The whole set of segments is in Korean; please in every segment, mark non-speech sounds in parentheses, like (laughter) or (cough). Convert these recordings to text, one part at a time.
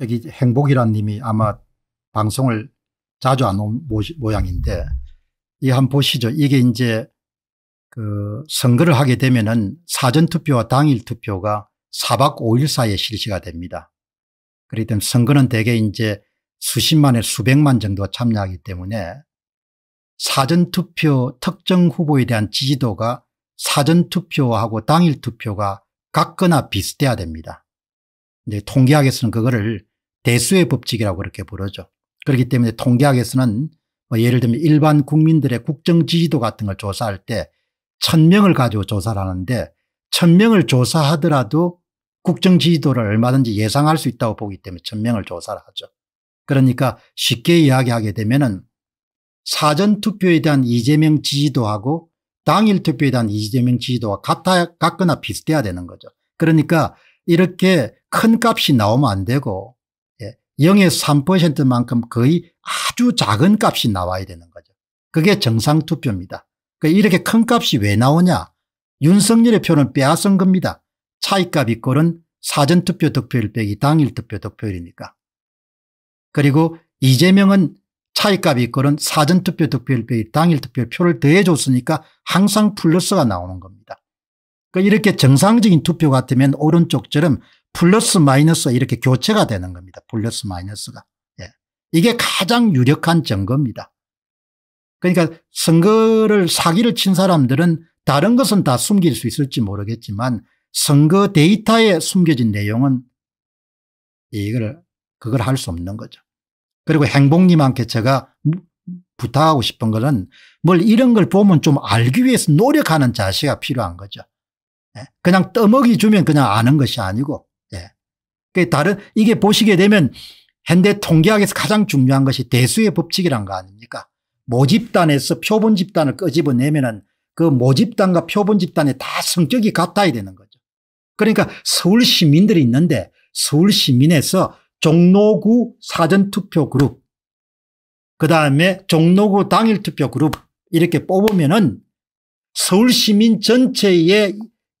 여기 행복이란 님이 아마 방송을 자주 안 온 모양인데 이 한 보시죠. 이게 이제 그 선거를 하게 되면은 사전투표와 당일투표가 4박 5일 사이에 실시가 됩니다. 그렇기 때문에 선거는 대개 이제 수십만에 수백만 정도가 참여하기 때문에 사전투표 특정 후보에 대한 지지도가 사전투표하고 당일투표가 같거나 비슷해야 됩니다. 이제 통계학에서는 그거를 대수의 법칙이라고 그렇게 부르죠. 그렇기 때문에 통계학에서는 뭐 예를 들면 일반 국민들의 국정 지지도 같은 걸 조사할 때 천명을 가지고 조사를 하는데 천명을 조사하더라도 국정 지지도를 얼마든지 예상할 수 있다고 보기 때문에 천명을 조사를 하죠. 그러니까 쉽게 이야기하게 되면은 사전투표에 대한 이재명 지지도하고 당일 투표에 대한 이재명 지지도와 같아, 같거나 비슷해야 되는 거죠. 그러니까 이렇게 큰 값이 나오면 안 되고 0 3%만큼 거의 아주 작은 값이 나와야 되는 거죠. 그게 정상투표입니다. 그러니까 이렇게 큰 값이 왜 나오냐. 윤석열의 표는 빼앗은 겁니다. 차이값이 꼴은 사전투표 득표율 빼기 당일투표 득표율이니까. 그리고 이재명은 차이값이 꼴은 사전투표 득표율 빼기 당일투표 표를 더해줬으니까 항상 플러스가 나오는 겁니다. 그러니까 이렇게 정상적인 투표 같으면 오른쪽처럼 플러스 마이너스 가 이렇게 교체가 되는 겁니다. 플러스 마이너스가. 예. 이게 가장 유력한 증거입니다. 그러니까 선거를 사기를 친 사람들은 다른 것은 다 숨길 수 있을지 모르겠지만 선거 데이터에 숨겨진 내용은 이걸 그걸 할 수 없는 거죠. 그리고 행복님한테 제가 부탁하고 싶은 것은 뭘 이런 걸 보면 좀 알기 위해서 노력하는 자세가 필요한 거죠. 예? 그냥 떠먹이 주면 그냥 아는 것이 아니고 예. 그 다른 이게 보시게 되면 현대 통계학에서 가장 중요한 것이 대수의 법칙이란 거 아닙니까 모집단에서 표본 집단을 끄집어내면 은그 모집단과 표본 집단이 다 성격이 같아야 되는 거죠 그러니까 서울 시민들이 있는데 서울 시민에서 종로구 사전투표 그룹 그다음에 종로구 당일투표 그룹 이렇게 뽑으면 은 서울시민 전체의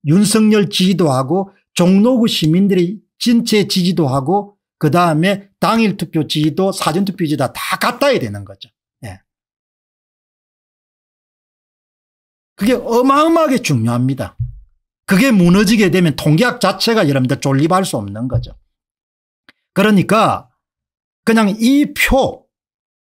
윤석열 지지도 하고 종로구 시민들이 진체 지지도 하고 그 다음에 당일 투표 지지도 사전 투표 지지도 다 갖다야 되는 거죠. 예. 그게 어마어마하게 중요합니다. 그게 무너지게 되면 통계학 자체가 여러분들 졸립할수 없는 거죠. 그러니까 그냥 이표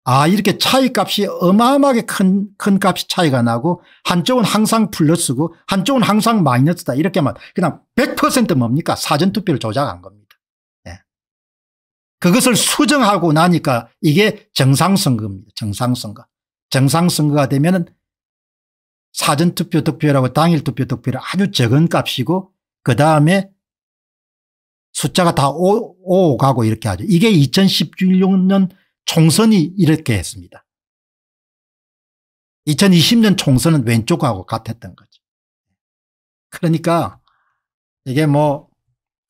아 이렇게 차이 값이 어마어마하게 큰, 큰 값이 차이가 나고 한쪽은 항상 플러스고 한쪽은 항상 마이너스다 이렇게만 그냥 100% 뭡니까 사전투표를 조작한 겁니다. 네. 그것을 수정하고 나니까 이게 정상선거입니다. 정상선거. 정상선거가 되면 은 사전투표 득표라고 당일투표 득표를 아주 적은 값이고 그 다음에 숫자가 다 5, 5 가고 이렇게 하죠. 이게 2016년 총선이 이렇게 했습니다. 2020년 총선은 왼쪽하고 같았던 거죠. 그러니까 이게 뭐,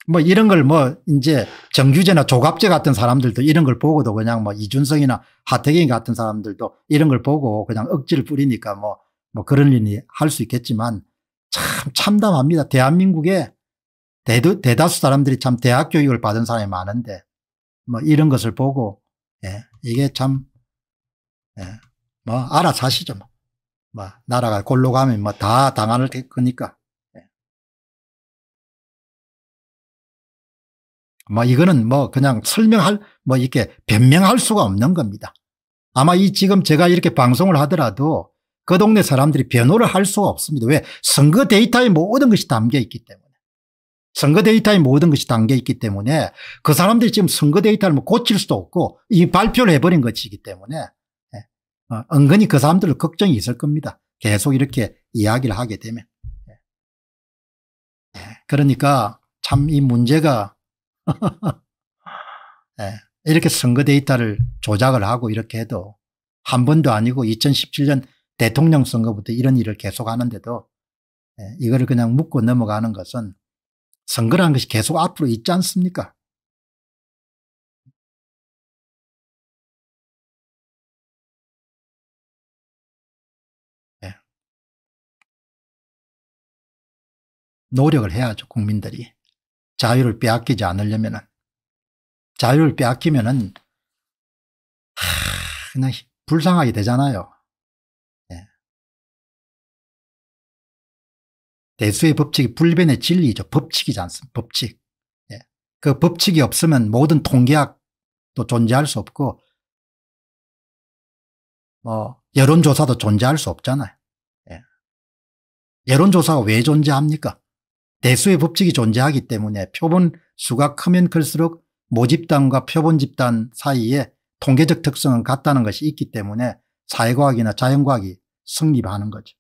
뭐 이런 걸 뭐 이제 정규제나 조갑제 같은 사람들도 이런 걸 보고도 그냥 뭐이준성이나 하태경 같은 사람들도 이런 걸 보고 그냥 억지를 뿌리니까 뭐, 뭐 그런 일이 할 수 있겠지만 참 참담합니다. 대한민국에 대도, 대다수 사람들이 참 대학 교육을 받은 사람이 많은데 뭐 이런 것을 보고 예, 이게 참, 예, 뭐, 알아서 하시죠. 뭐, 뭐 나라가 골로 가면 뭐다 당할 거니까. 예. 뭐, 이거는 뭐, 그냥 설명할, 뭐, 이렇게 변명할 수가 없는 겁니다. 아마 이 지금 제가 이렇게 방송을 하더라도 그 동네 사람들이 변호를 할 수가 없습니다. 왜? 선거 데이터에 모든 뭐 것이 담겨 있기 때문에. 선거 데이터에 모든 것이 담겨 있기 때문에 그 사람들이 지금 선거 데이터를 뭐 고칠 수도 없고 이 발표를 해버린 것이기 때문에 예, 어, 은근히 그 사람들 걱정이 있을 겁니다. 계속 이렇게 이야기를 하게 되면. 예. 예 그러니까 참 이 문제가 (laughs) 예. 이렇게 선거 데이터를 조작을 하고 이렇게 해도 한 번도 아니고 2017년 대통령 선거부터 이런 일을 계속 하는데도 예. 이거를 그냥 묻고 넘어가는 것은 선거라는 것이 계속 앞으로 있지 않습니까? 네. 노력을 해야죠 국민들이 자유를 빼앗기지 않으려면 자유를 빼앗기면 은 그냥 불쌍하게 되잖아요 대수의 법칙이 불변의 진리죠. 법칙이지 않습니까? 법칙. 예. 그 법칙이 없으면 모든 통계학도 존재할 수 없고 뭐 여론조사도 존재할 수 없잖아요. 예. 여론조사가 왜 존재합니까? 대수의 법칙이 존재하기 때문에 표본 수가 크면 클수록 모집단과 표본 집단 사이에 통계적 특성은 같다는 것이 있기 때문에 사회과학이나 자연과학이 성립하는 거죠.